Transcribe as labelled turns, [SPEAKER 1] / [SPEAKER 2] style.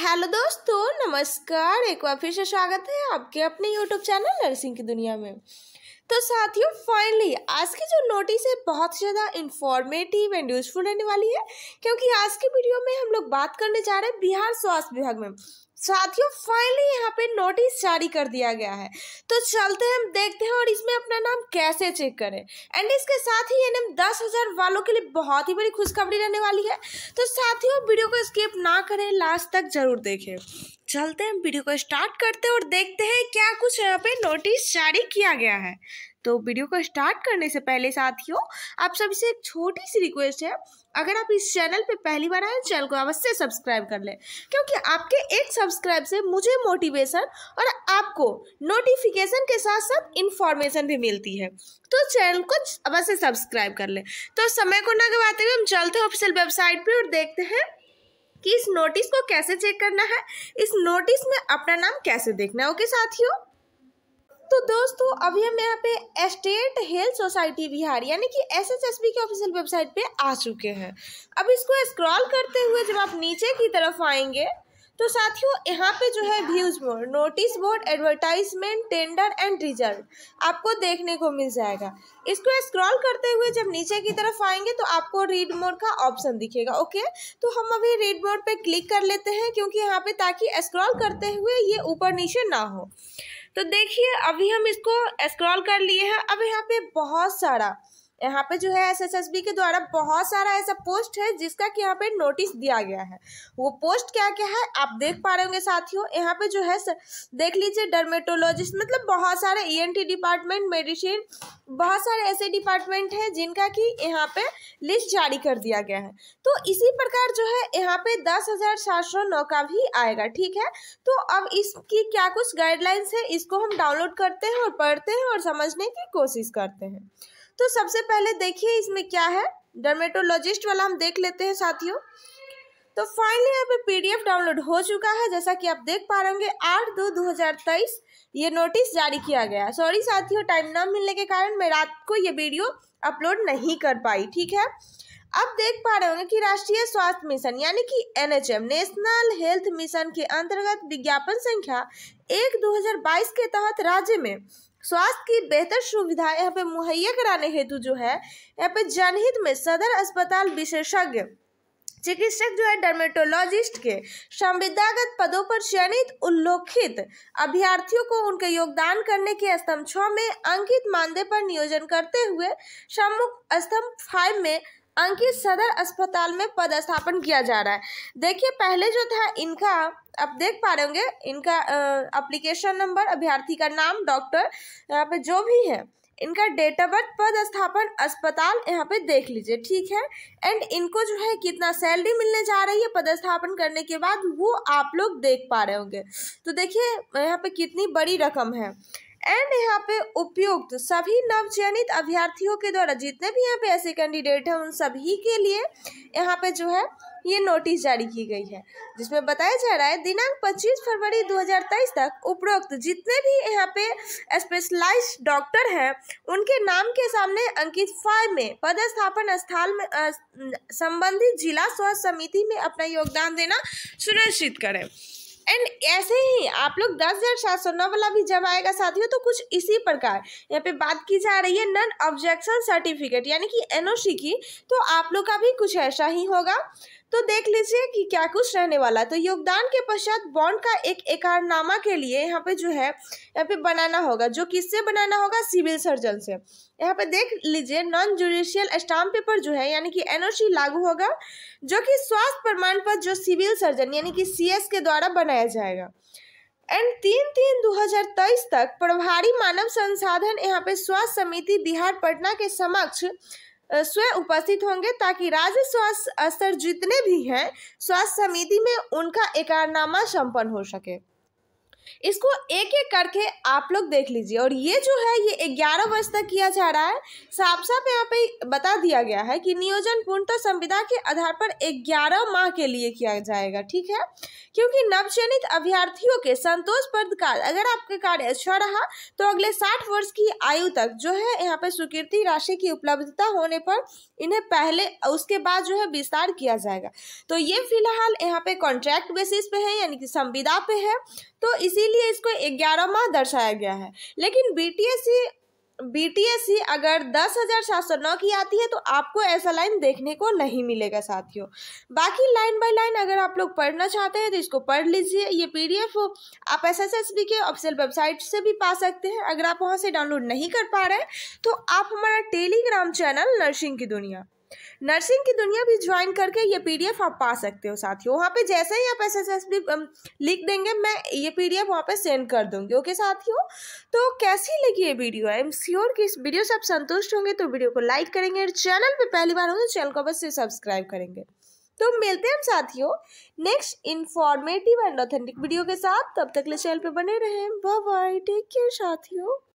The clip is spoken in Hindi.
[SPEAKER 1] हेलो दोस्तों नमस्कार एक बार फिर से स्वागत है आपके अपने यूट्यूब चैनल नर्सिंग की दुनिया में तो साथियों फाइनली आज की जो नोटिस है बहुत ज़्यादा इन्फॉर्मेटिव एंड यूजफुल रहने वाली है क्योंकि आज की वीडियो में हम लोग बात करने जा रहे हैं बिहार स्वास्थ्य विभाग में साथियों फाइनली यहाँ पे नोटिस जारी कर दिया गया है तो चलते हैं हम देखते हैं और इसमें अपना कैसे चेक करें एंड इसके साथ ही एन दस हज़ार वालों के लिए बहुत ही बड़ी खुशखबरी रहने वाली है तो साथियों वीडियो को स्किप ना करें लास्ट तक ज़रूर देखें चलते हैं वीडियो को स्टार्ट करते हैं और देखते हैं क्या कुछ यहाँ पे नोटिस जारी किया गया है तो वीडियो को स्टार्ट करने से पहले साथियों आप सभी से एक छोटी सी रिक्वेस्ट है अगर आप इस चैनल पे पहली बार आए चैनल को अवश्य सब्सक्राइब कर लें क्योंकि आपके एक सब्सक्राइब से मुझे मोटिवेशन और आपको नोटिफिकेशन के साथ साथ इन्फॉर्मेशन भी मिलती है तो चैनल को अवश्य सब्सक्राइब कर लें तो समय को न गवाते हुए हम चलते हैं ऑफिशियल वेबसाइट पर और देखते हैं कि इस नोटिस को कैसे चेक करना है इस नोटिस में अपना नाम कैसे देखना है ओके साथियों तो दोस्तों अभी हम यहाँ पे एस्टेट हेल्थ सोसाइटी बिहार यानी कि बी के ऑफिशियल वेबसाइट पे आ चुके हैं अब इसको स्क्रॉल करते हुए जब आप नीचे की तरफ आएंगे तो साथियों यहाँ पे जो है views board notice board advertisement tender and result आपको देखने को मिल जाएगा इसको स्क्रॉल करते हुए जब नीचे की तरफ आएंगे तो आपको रीड मोड का ऑप्शन दिखेगा ओके तो हम अभी रीड मोड पे क्लिक कर लेते हैं क्योंकि यहाँ पे ताकि स्क्रॉल करते हुए ये ऊपर नीचे ना हो तो देखिए अभी हम इसको स्क्रॉल कर लिए हैं अब यहाँ पे बहुत सारा यहाँ पे जो है एसएसएसबी के द्वारा बहुत सारा ऐसा पोस्ट है जिसका कि यहाँ पे नोटिस दिया गया है वो पोस्ट क्या क्या है आप देख पा रहे होंगे साथियों यहाँ पे जो है देख लीजिए डर्मेटोलॉजिस्ट मतलब बहुत सारे ईएनटी डिपार्टमेंट मेडिसिन बहुत सारे ऐसे डिपार्टमेंट हैं जिनका कि यहाँ पे लिस्ट जारी कर दिया गया है तो इसी प्रकार जो है यहाँ पे दस हज़ार सात सौ नौ का भी आएगा ठीक है तो अब इसकी क्या कुछ गाइडलाइंस है इसको हम डाउनलोड करते हैं और पढ़ते हैं और समझने की कोशिश करते हैं तो सबसे पहले देखिए इसमें क्या है डर्मेटोलॉजिस्ट वाला हम देख लेते हैं साथियों तो फाइनली यहाँ पे पीडीएफ डाउनलोड हो चुका है जैसा कि आप देख पा रहे होंगे आठ दो दो ये नोटिस जारी किया गया सॉरी साथियों टाइम ना मिलने के कारण मैं रात को ये वीडियो अपलोड नहीं कर पाई ठीक है अब देख पा रहे होंगे कि राष्ट्रीय स्वास्थ्य मिशन यानी कि एनएचएम नेशनल हेल्थ मिशन के अंतर्गत विज्ञापन संख्या एक दो के तहत राज्य में स्वास्थ्य की बेहतर सुविधाएं यहाँ पे मुहैया कराने हेतु जो है यहाँ पे जनहित में सदर अस्पताल विशेषज्ञ चिकित्सक जो है डर्मेटोलॉजिस्ट के संविदागत पदों पर चयनित उल्लोखित अभ्यर्थियों को उनके योगदान करने के स्तंभ छः में अंकित मानदेय पर नियोजन करते हुए सम्मुख स्तंभ फाइव में अंकित सदर अस्पताल में पदस्थापन किया जा रहा है देखिए पहले जो था इनका आप देख पा रहे होंगे इनका अप्लीकेशन नंबर अभ्यर्थी का नाम डॉक्टर यहाँ पे जो भी है इनका डेट ऑफ बर्थ पदस्थापन अस्पताल यहाँ पे देख लीजिए ठीक है एंड इनको जो है कितना सैलरी मिलने जा रही है पदस्थापन करने के बाद वो आप लोग देख पा रहे होंगे तो देखिए यहाँ पे कितनी बड़ी रकम है एंड यहाँ पे उपयुक्त सभी नवचयनित अभ्यर्थियों के द्वारा जितने भी यहाँ पे ऐसे कैंडिडेट हैं उन सभी के लिए यहाँ पे जो है ये नोटिस जारी की गई है जिसमें बताया जा रहा है दिनांक 25 फरवरी 2023 तक उपरोक्त जितने भी यहाँ पे स्पेशलाइज डॉक्टर हैं उनके नाम के सामने अंकित फाइव में पदस्थापन स्थल में संबंधित जिला स्वास्थ्य समिति में अपना योगदान देना सुनिश्चित करें एंड ऐसे ही आप लोग दस हज़ार सात सौ नौ वाला भी जब आएगा साथियों तो कुछ इसी प्रकार यहाँ पे बात की जा रही है नन ऑब्जेक्शन सर्टिफिकेट यानी कि एनओसी की तो आप लोग का भी कुछ ऐसा ही होगा तो देख लीजिए कि क्या कुछ रहने वाला तो योगदान के पश्चात बॉन्ड का एक एकारनामा के लिए यहाँ पे जो है यहाँ पे बनाना होगा जो किससे बनाना होगा सिविल सर्जन से यहाँ पे देख लीजिए नॉन जुडिशियल स्टाम्प पेपर जो है यानी कि एनओसी लागू होगा जो कि स्वास्थ्य प्रमाण पत्र जो सिविल सर्जन यानी कि सी के द्वारा बनाया जाएगा एंड तीन तीन दो हजार तेईस तक प्रभारी मानव संसाधन यहाँ पे स्वास्थ्य समिति बिहार पटना के समक्ष स्वयं उपस्थित होंगे ताकि राज्य स्वास्थ्य स्तर जितने भी हैं स्वास्थ्य समिति में उनका एकारनामा संपन्न हो सके इसको एक एक करके आप लोग देख लीजिए और ये जो है ये ग्यारह वर्ष तक किया जा रहा है साफ साफ यहाँ पे बता दिया गया है कि नियोजन पूर्णतः तो संविदा के आधार पर ग्यारह माह के लिए किया जाएगा ठीक है क्योंकि नवचयनित अभ्यर्थियों के संतोष प्रद कार्य अगर आपका कार्य अच्छा रहा तो अगले साठ वर्ष की आयु तक जो है यहाँ पे स्वीकृति राशि की उपलब्धता होने पर इन्हें पहले उसके बाद जो है विस्तार किया जाएगा तो ये फिलहाल यहाँ पे कॉन्ट्रैक्ट बेसिस पे है यानी कि संविदा पे है तो इसीलिए इसको ग्यारह माह दर्शाया गया है लेकिन बीटीएससी बीटीएससी अगर दस हज़ार सात सौ नौ की आती है तो आपको ऐसा लाइन देखने को नहीं मिलेगा साथियों बाकी लाइन बाय लाइन अगर आप लोग पढ़ना चाहते हैं तो इसको पढ़ लीजिए ये पीडीएफ आप एसएसएसबी के ऑफिशियल वेबसाइट से भी पा सकते हैं अगर आप वहाँ से डाउनलोड नहीं कर पा रहे हैं तो आप हमारा टेलीग्राम चैनल नर्सिंग की दुनिया नर्सिंग की दुनिया भी ज्वाइन करके ये पीडीएफ आप पा सकते हो साथियों वहाँ पे जैसे ही आप एसएसएसबी लिख देंगे मैं ये पीडीएफ वहाँ पे सेंड कर दूंगी ओके साथियों तो कैसी लगी ये वीडियो आई एम श्योर कि इस वीडियो से आप संतुष्ट होंगे तो वीडियो को लाइक करेंगे और चैनल पर पहली बार होंगे तो चैनल को अवश्य सब्सक्राइब करेंगे तो मिलते हैं हम साथियों next informative and authentic video के साथ तब तक ले चैनल पर बने रहें बाय बाय टेक केयर साथियों